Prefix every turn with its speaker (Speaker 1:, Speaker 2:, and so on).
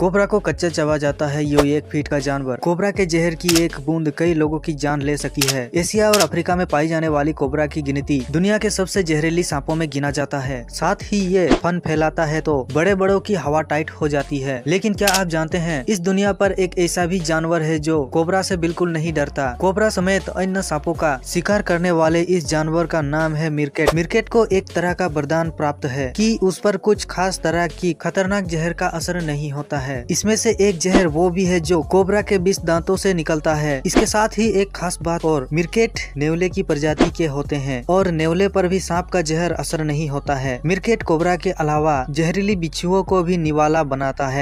Speaker 1: cobra को कच्चा चबा जाता है ये एक फीट का जानवर कोबरा के जहर की एक बूंद कई लोगों की जान ले सकती है एशिया और अफ्रीका में पाई जाने वाली कोबरा की गिनती दुनिया के सबसे जहरीली सांपों में गिना जाता है साथ ही ये फन फैलाता है तो बड़े बड़ों की हवा टाइट हो जाती है लेकिन क्या आप जानते हैं इस दुनिया पर एक ऐसा भी जानवर है जो कोबरा से बिल्कुल नहीं डरता कोबरा समेत अन्य सांपों का शिकार करने वाले इस जानवर का नाम है मिर्केट मिर्केट को एक तरह का वरदान प्राप्त है की उस पर कुछ खास तरह की खतरनाक जहर का असर नहीं होता है है इसमें से एक जहर वो भी है जो कोबरा के बीस दांतों से निकलता है इसके साथ ही एक खास बात और मिर्केट नेवले की प्रजाति के होते हैं और नेवले पर भी सांप का जहर असर नहीं होता है मिर्केट कोबरा के अलावा जहरीली बिच्छुओं को भी निवाला बनाता है